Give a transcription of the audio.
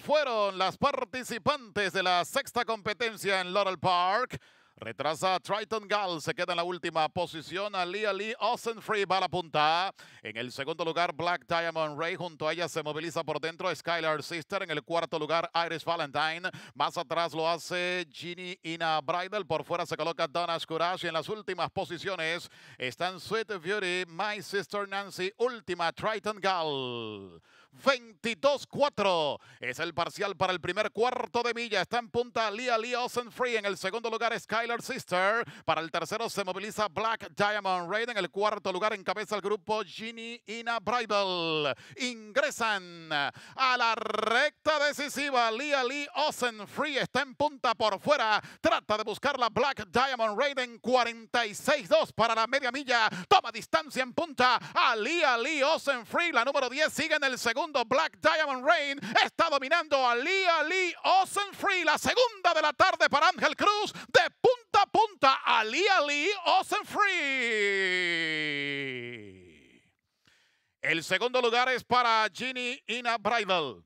fueron las participantes de la sexta competencia en Laurel Park. Retrasa Triton Gall, se queda en la última posición. Ali Ali Austin Free va a la punta. En el segundo lugar, Black Diamond Ray. Junto a ella se moviliza por dentro Skylar Sister. En el cuarto lugar, Iris Valentine. Más atrás lo hace Ginny Ina Bridal. Por fuera se coloca Donna Courage. en las últimas posiciones están Sweet Beauty, My Sister Nancy, última Triton Gall. 22-4. Es el parcial para el primer cuarto de milla. Está en punta Lia Olsen Free. En el segundo lugar, Skylar Sister. Para el tercero se moviliza Black Diamond Raid. En el cuarto lugar encabeza el grupo Ginny Ina Bridal. Ingresan a la recta decisiva. Lia Lee Olsen Free está en punta por fuera. Trata de buscar la Black Diamond Raid en 46-2 para la media milla. Toma distancia en punta a Lia Lee Olsen Free. La número 10 sigue en el segundo segundo Black Diamond Rain. Está dominando a Lia Lee Free La segunda de la tarde para Ángel Cruz. De punta a punta a Lia Lee Free El segundo lugar es para Ginny Ina Bridal.